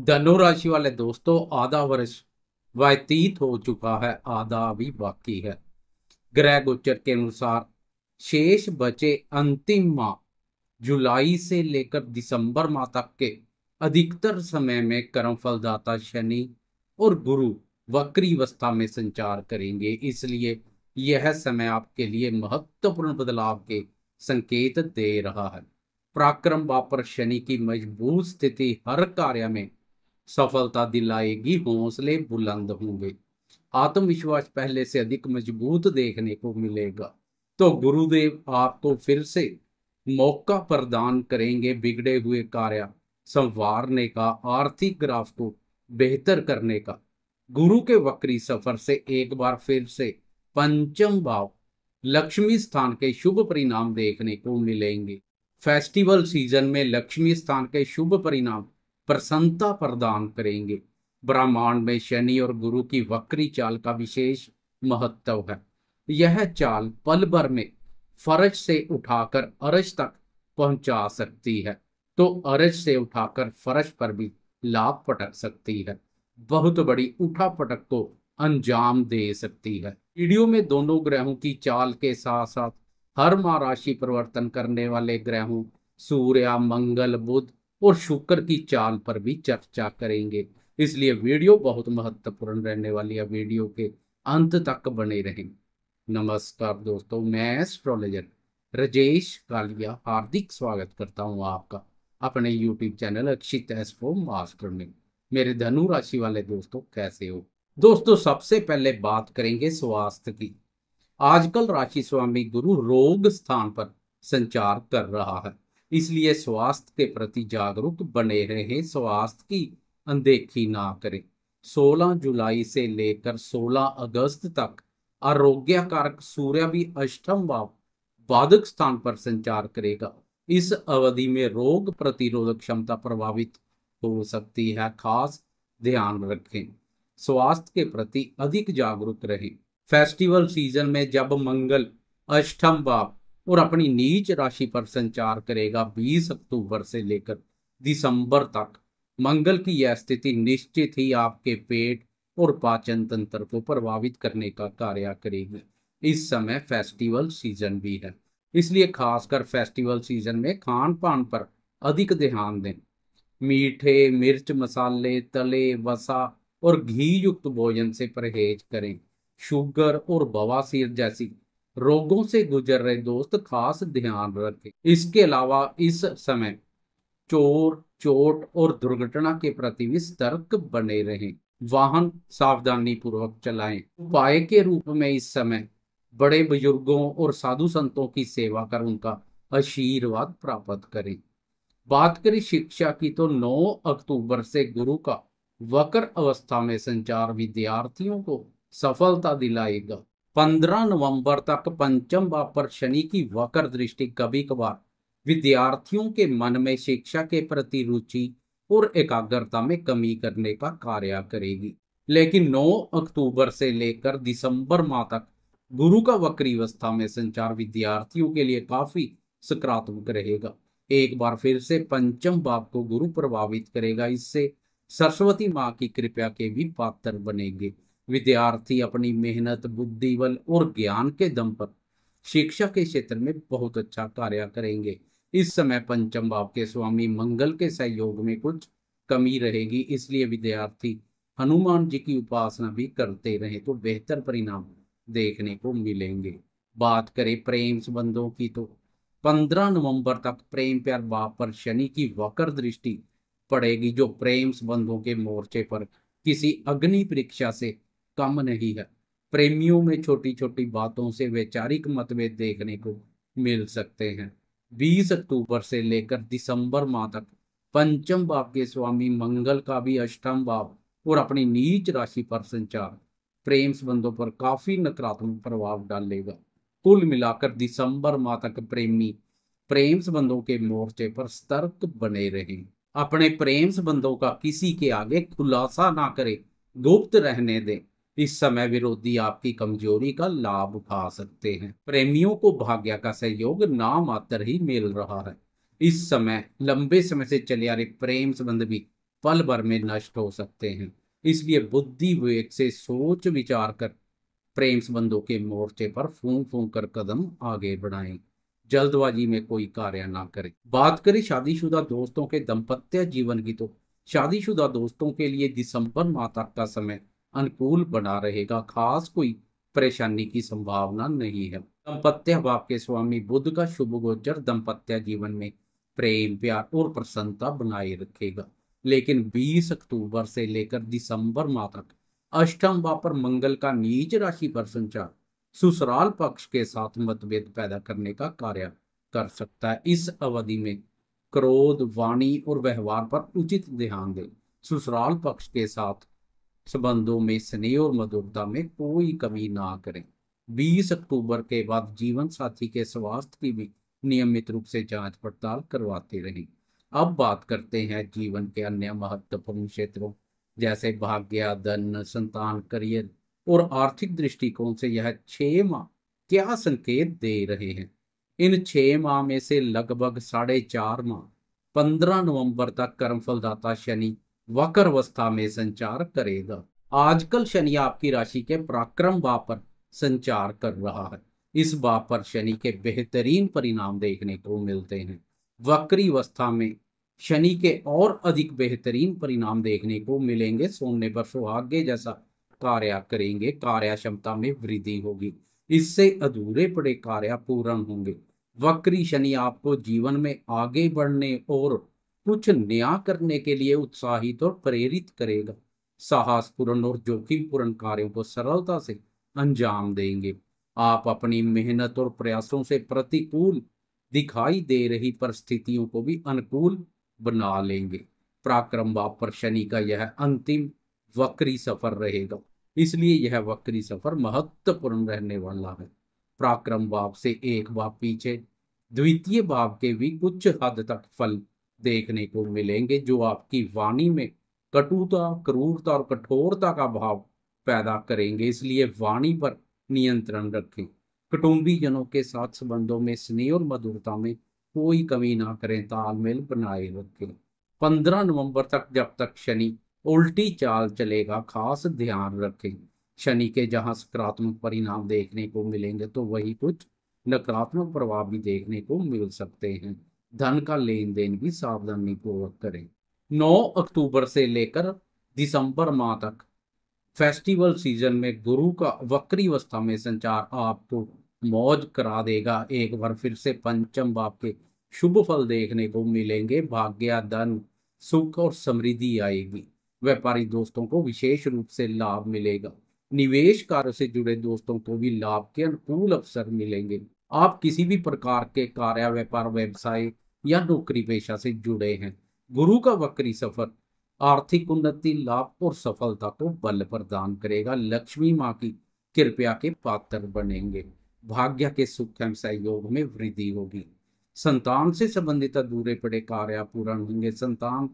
धनु राशि वाले दोस्तों आधा वर्ष व्यतीत हो चुका है आधा अभी बाकी है ग्रह गोचर के अनुसार शेष बचे अंतिम माह जुलाई से लेकर दिसंबर माह तक के अधिकतर समय में कर्म फलदाता शनि और गुरु वक्री अवस्था में संचार करेंगे इसलिए यह समय आपके लिए महत्वपूर्ण बदलाव के संकेत दे रहा है पराक्रम वापर शनि की मजबूत स्थिति हर कार्य में सफलता दिलाएगी हौसले बुलंद होंगे आत्मविश्वास पहले से अधिक मजबूत देखने को मिलेगा तो गुरुदेव आपको फिर से मौका प्रदान करेंगे बिगड़े हुए कार्य संवारने का आर्थिक ग्राफ को बेहतर करने का गुरु के वक्री सफर से एक बार फिर से पंचम भाव लक्ष्मी स्थान के शुभ परिणाम देखने को मिलेंगे फेस्टिवल सीजन में लक्ष्मी स्थान के शुभ परिणाम प्रसन्नता प्रदान करेंगे ब्रह्मांड में शनि और गुरु की वक्री चाल का विशेष महत्व है यह चाल पल भर में फरज से उठाकर अरज तक पहुंचा सकती है तो अरज से उठाकर फरज पर भी लाभ पटक सकती है बहुत बड़ी उठा पटक को अंजाम दे सकती है वीडियो में दोनों ग्रहों की चाल के साथ साथ हर मां राशि परिवर्तन करने वाले ग्रहों सूर्य मंगल बुध और शुक्र की चाल पर भी चर्चा करेंगे इसलिए वीडियो बहुत महत्वपूर्ण रहने वाली है वीडियो के अंत तक बने रहें नमस्कार दोस्तों मैं एस्ट्रोलॉजर रजेश कालिया हार्दिक स्वागत करता हूं आपका अपने YouTube channel Akshit astro master में मेरे धनु राशि वाले दोस्तों कैसे हो दोस्तों सबसे पहले बात करेंगे स्वास्थ्य की आजकल राशि स्वामी गुरु रोग स्थान पर संचार कर रहा है इसलिए स्वास्थ्य के प्रति जागरूक बने रहे स्वास्थ्य की अनदेखी ना करें 16 जुलाई से लेकर 16 अगस्त तक आरोग्य कारक सूर्य भी अष्टम व बाधक स्थान पर संचार करेगा इस अवधि में रोग प्रतिरोधक क्षमता प्रभावित हो सकती है खास ध्यान रखें स्वास्थ्य के प्रति अधिक जागरूक रहें फेस्टिवल सीजन में जब मंगल अष्टम भाव और अपनी नीच राशि पर संचार करेगा 20 अक्टूबर से लेकर दिसंबर तक मंगल की यह स्थिति निश्चित ही आपके पेट और पाचन तंत्र को प्रभावित करने का कार्य करेगी इस समय फेस्टिवल सीजन भी है इसलिए खासकर फेस्टिवल सीजन में खान पान पर अधिक ध्यान दें मीठे मिर्च मसाले तले वसा और घी युक्त भोजन से परहेज करें शुगर और बवासीर जैसी रोगों से गुजर रहे दोस्त खास ध्यान रखें इसके अलावा इस समय चोर चोट और दुर्घटना के प्रति भी सतर्क बने रहें वाहन सावधानी पूर्वक चलाएं उपाय के रूप में इस समय बड़े बुजुर्गों और साधु संतों की सेवा कर उनका आशीर्वाद प्राप्त करें बात करें शिक्षा की तो 9 अक्टूबर से गुरु का वक्र अवस्था में संचार विद्यार्थियों को सफलता दिलाएगा 15 नवंबर तक पंचम भाव पर शनि की वक्र दृष्टि कभी कभार विद्यार्थियों के मन में शिक्षा के प्रति रुचि और एकाग्रता में कमी करने का कार्य करेगी लेकिन 9 अक्टूबर से लेकर दिसंबर माह तक गुरु का वक्री अवस्था में संचार विद्यार्थियों के लिए काफी सकारात्मक रहेगा एक बार फिर से पंचम भाव को गुरु प्रभावित करेगा इससे सरस्वती माँ की कृपया के भी पात्र बनेंगे विद्यार्थी अपनी मेहनत बुद्धि बल और ज्ञान के दम पर शिक्षा के क्षेत्र में बहुत अच्छा कार्य करेंगे इस समय पंचम भाव के स्वामी मंगल के सहयोग में कुछ कमी रहेगी इसलिए विद्यार्थी हनुमान जी की उपासना भी करते रहे तो बेहतर परिणाम देखने को मिलेंगे बात करें प्रेम संबंधों की तो 15 नवंबर तक प्रेम प्यार बाप पर शनि की वक्र दृष्टि पड़ेगी जो प्रेम संबंधों के मोर्चे पर किसी अग्नि परीक्षा से कम नहीं है प्रेमियों में छोटी छोटी बातों से वैचारिक मतभेद देखने को मिल सकते हैं 20 अक्टूबर से लेकर दिसंबर माह तक पंचम भाव के स्वामी मंगल का भी अष्टम भाव और अपनी नीच राशि पर संचार प्रेम संबंधों पर काफी नकारात्मक प्रभाव डालेगा कुल मिलाकर दिसंबर माह तक प्रेमी प्रेम संबंधों के मोर्चे पर सतर्क बने रहे अपने प्रेम संबंधों का किसी के आगे खुलासा ना करें गुप्त रहने दें इस समय विरोधी आपकी कमजोरी का लाभ उठा सकते हैं प्रेमियों को भाग्य का सहयोग नाम मात्र ही मिल रहा है इस समय लंबे समय से चले आ रहे प्रेम संबंध भी पल भर में नष्ट हो सकते हैं इसलिए बुद्धि विवेक से सोच विचार कर प्रेम संबंधों के मोर्चे पर फूंक फूंक कर कदम आगे बढ़ाएं जल्दबाजी में कोई कार्य ना करें बात करें शादीशुदा दोस्तों के दंपत्य जीवन की तो शादीशुदा दोस्तों के लिए दिसंबर माह तक का समय अनुकूल बना रहेगा खास कोई परेशानी की संभावना नहीं है दंपत्य बाप के स्वामी बुद्ध का शुभ गोचर दंपत्य जीवन में प्रेम प्यार और प्रसन्नता बनाए रखेगा लेकिन 20 अक्टूबर से लेकर दिसंबर माह तक अष्टम भाव पर मंगल का नीच राशि पर संचार ससुराल पक्ष के साथ मतभेद पैदा करने का कार्य कर सकता है इस अवधि में क्रोध वाणी और व्यवहार पर उचित ध्यान दें ससुराल पक्ष के साथ संबंधों में स्नेह और मधुरता में कोई कमी ना करें 20 अक्टूबर के बाद जीवन साथी के स्वास्थ्य की भी नियमित रूप से जांच पड़ताल करवाते रहें अब बात करते हैं जीवन के अन्य महत्वपूर्ण क्षेत्रों जैसे भाग्य धन संतान करियर और आर्थिक दृष्टिकोण से यह छह माह क्या संकेत दे रहे हैं इन छह माह में से लगभग साढ़े चार माह पंद्रह नवंबर तक कर्म फलदाता शनि वक्र अवस्था में संचार करेगा आजकल शनि आपकी राशि के पराक्रम भाव पर संचार कर रहा है इस भाव पर शनि के बेहतरीन परिणाम देखने को मिलते हैं वक्री अवस्था में शनि के और अधिक बेहतरीन परिणाम देखने को मिलेंगे सोने पर सुहाग्य जैसा कार्य करेंगे कार्य क्षमता में वृद्धि होगी इससे अधूरे पड़े कार्य पूर्ण होंगे वक्री शनि आपको जीवन में आगे बढ़ने और कुछ नया करने के लिए उत्साहित और प्रेरित करेगा साहसपूर्ण और जोखिमपूर्ण कार्यों को सरलता से अंजाम देंगे आप अपनी मेहनत और प्रयासों से प्रतिकूल दिखाई दे रही परिस्थितियों को भी अनुकूल बना लेंगे पराक्रम बाप पर शनि का यह अंतिम वक्री सफर रहेगा इसलिए यह वक्री सफर महत्वपूर्ण रहने वाला है पराक्रम बाप से एक बाप पीछे द्वितीय बाप के भी कुछ हद तक फल देखने को मिलेंगे जो आपकी वाणी में कटुता क्रूरता और कठोरता का भाव पैदा करेंगे इसलिए वाणी पर नियंत्रण रखें कुटुंबी जनों के साथ संबंधों में स्नेह और मधुरता में कोई कमी ना करें तालमेल बनाए रखें पंद्रह नवंबर तक जब तक शनि उल्टी चाल चलेगा खास ध्यान रखें शनि के जहां सकारात्मक परिणाम देखने को मिलेंगे तो वही कुछ नकारात्मक प्रभाव भी देखने को मिल सकते हैं धन का लेन देन भी सावधानी पूर्वक करें 9 अक्टूबर से लेकर दिसंबर माह तक फेस्टिवल सीजन में गुरु का वक्री अवस्था में संचार आपको मौज करा देगा एक बार फिर से पंचम भाव के शुभ फल देखने को मिलेंगे भाग्य धन सुख और समृद्धि आएगी व्यापारी दोस्तों को विशेष रूप से लाभ मिलेगा निवेश कार्य से जुड़े दोस्तों को भी लाभ के अनुकूल अवसर मिलेंगे आप किसी भी प्रकार के कार्य व्यापार व्यवसाय या नौकरी पेशा से जुड़े हैं गुरु का वक्री सफर आर्थिक उन्नति लाभ और सफलता को बल प्रदान करेगा लक्ष्मी माँ की कृपया के पात्र बनेंगे भाग्य के सुख एवं सहयोग में वृद्धि होगी संतान से संबंधित अधूरे पड़े कार्य पूर्ण होंगे संतान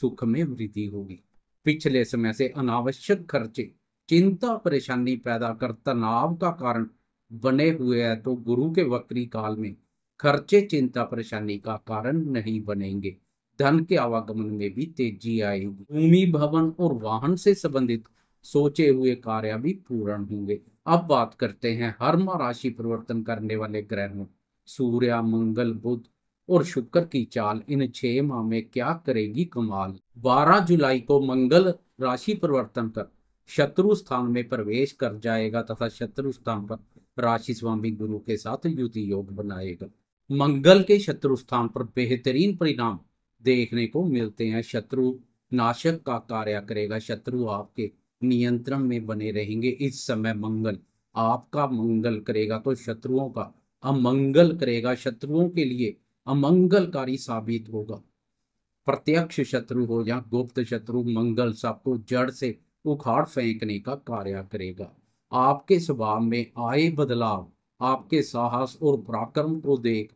सुख में वृद्धि होगी पिछले समय से अनावश्यक खर्चे चिंता परेशानी पैदा कर तनाव का कारण बने हुए है तो गुरु के वक्री काल में खर्चे चिंता परेशानी का कारण नहीं बनेंगे धन के आवागमन में भी तेजी आएगी भूमि भवन और वाहन से संबंधित सोचे हुए कार्य भी पूर्ण होंगे अब बात करते हैं माह राशि परिवर्तन करने वाले ग्रहों सूर्य मंगल बुध और शुक्र की चाल इन छह माह में क्या करेगी कमाल 12 जुलाई को मंगल राशि परिवर्तन कर शत्रु स्थान में प्रवेश कर जाएगा तथा शत्रु स्थान पर राशि स्वामी गुरु के साथ युति योग बनाएगा मंगल के शत्रु स्थान पर बेहतरीन परिणाम देखने को मिलते हैं शत्रु नाशक का कार्य करेगा शत्रु आपके नियंत्रण में बने रहेंगे इस समय मंगल आपका मंगल करेगा तो शत्रुओं का अमंगल करेगा शत्रुओं के लिए अमंगलकारी साबित होगा प्रत्यक्ष शत्रु हो या गुप्त शत्रु मंगल सबको जड़ से उखाड़ फेंकने का कार्य करेगा आपके स्वभाव में आए बदलाव आपके साहस और पराक्रम को देख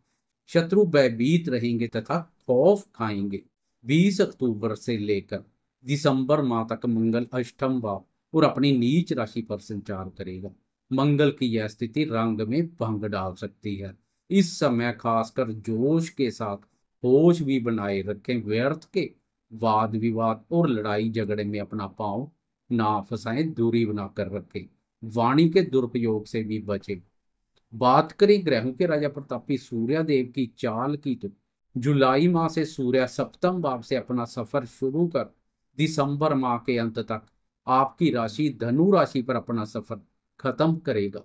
शत्रु भयभीत रहेंगे तथा खौफ खाएंगे 20 अक्टूबर से लेकर दिसंबर माह तक मंगल अष्टम भाव और अपनी नीच राशि पर संचार करेगा मंगल की यह स्थिति रंग में भंग डाल सकती है इस समय खासकर जोश के साथ होश भी बनाए रखें व्यर्थ के वाद विवाद और लड़ाई झगड़े में अपना पांव ना फंसाएं दूरी बनाकर रखें वाणी के दुरुपयोग से भी बचे बात करें ग्रहों के राजा प्रतापी देव की चाल की तो जुलाई माह से सूर्य सप्तम भाव से अपना सफर शुरू कर दिसंबर माह के अंत तक आपकी राशि धनु राशि पर अपना सफर खत्म करेगा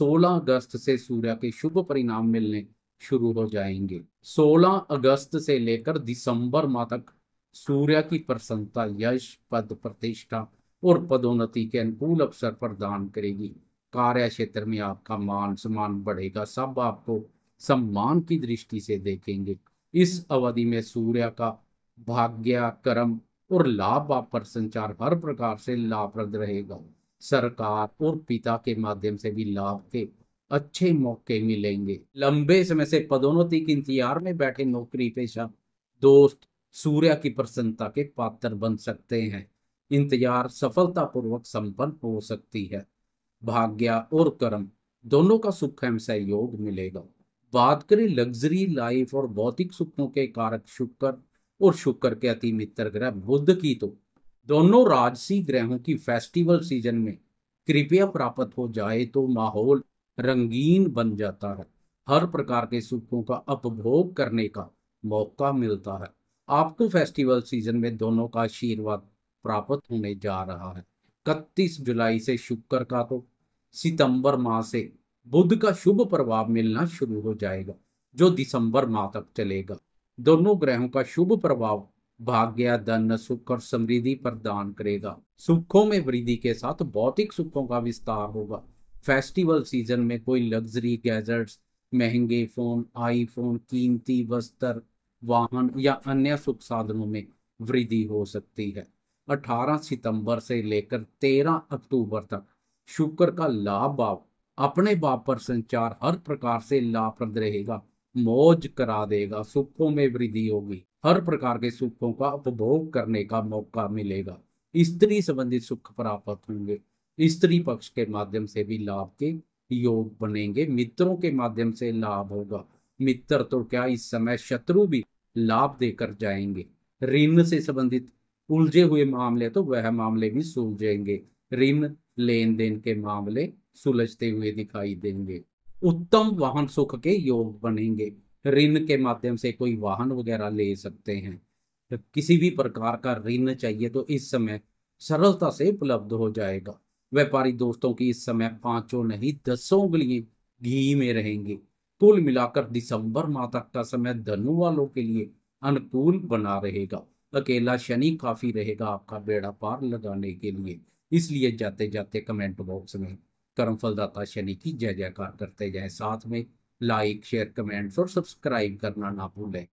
16 अगस्त से सूर्य के शुभ परिणाम मिलने शुरू हो जाएंगे 16 अगस्त से लेकर दिसंबर माह तक सूर्य की प्रसन्नता यश पद प्रतिष्ठा और पदोन्नति के अनुकूल अवसर प्रदान करेगी कार्य क्षेत्र में आपका मान सम्मान बढ़ेगा सब आपको सम्मान की दृष्टि से देखेंगे इस अवधि में सूर्य का भाग्य कर्म और लाभ पर संचार हर प्रकार से लाभप्रद रहेगा सरकार और पिता के माध्यम से भी लाभ के अच्छे मौके मिलेंगे लंबे समय से पदोन्नति के इंतजार में बैठे नौकरी पेशा दोस्त सूर्य की प्रसन्नता के पात्र बन सकते हैं इंतजार सफलतापूर्वक संपन्न हो सकती है भाग्य और कर्म दोनों का सुख एवं सहयोग मिलेगा बात करें लग्जरी लाइफ और भौतिक सुखों के कारक शुक्र और शुक्र के अति मित्र ग्रह बुद्ध की तो दोनों राजसी ग्रहों की फेस्टिवल सीजन में कृपया प्राप्त हो जाए तो माहौल रंगीन बन जाता है हर प्रकार के सुखों का उपभोग करने का मौका मिलता है आपको फेस्टिवल सीजन में दोनों का आशीर्वाद प्राप्त होने जा रहा है इकतीस जुलाई से शुक्र का तो सितंबर माह से बुध का शुभ प्रभाव मिलना शुरू हो जाएगा जो दिसंबर माह तक चलेगा दोनों ग्रहों का शुभ प्रभाव भाग्य धन सुख और समृद्धि प्रदान करेगा सुखों में वृद्धि के साथ भौतिक सुखों का विस्तार होगा फेस्टिवल सीजन में कोई लग्जरी गैजेट्स महंगे फोन आईफोन कीमती वस्त्र वाहन या अन्य सुख साधनों में वृद्धि हो सकती है 18 सितंबर से लेकर 13 अक्टूबर तक शुक्र का लाभ भाव अपने भाव पर संचार हर प्रकार से लाभप्रद रहेगा मौज करा देगा सुखों में वृद्धि होगी हर प्रकार के सुखों का उपभोग करने का मौका मिलेगा स्त्री संबंधित सुख प्राप्त होंगे स्त्री पक्ष के माध्यम से भी लाभ के योग बनेंगे मित्रों के माध्यम से लाभ होगा मित्र तो क्या इस समय शत्रु भी लाभ देकर जाएंगे ऋण से संबंधित उलझे हुए मामले तो वह मामले भी सुलझेंगे ऋण लेन देन के मामले सुलझते हुए दिखाई देंगे उत्तम वाहन सुख के योग बनेंगे ऋण के माध्यम से कोई वाहन वगैरह ले सकते हैं तो किसी भी प्रकार का ऋण चाहिए तो इस समय सरलता से उपलब्ध हो जाएगा व्यापारी दोस्तों की इस समय पांचों नहीं दसों लिए घी में रहेंगे कुल मिलाकर दिसंबर माह तक का समय धनु वालों के लिए अनुकूल बना रहेगा अकेला शनि काफी रहेगा आपका बेड़ा पार लगाने के लिए इसलिए जाते जाते कमेंट बॉक्स में कर्म फलदाता शनि की जय जयकार करते जाए साथ में लाइक शेयर कमेंट्स और सब्सक्राइब करना ना भूलें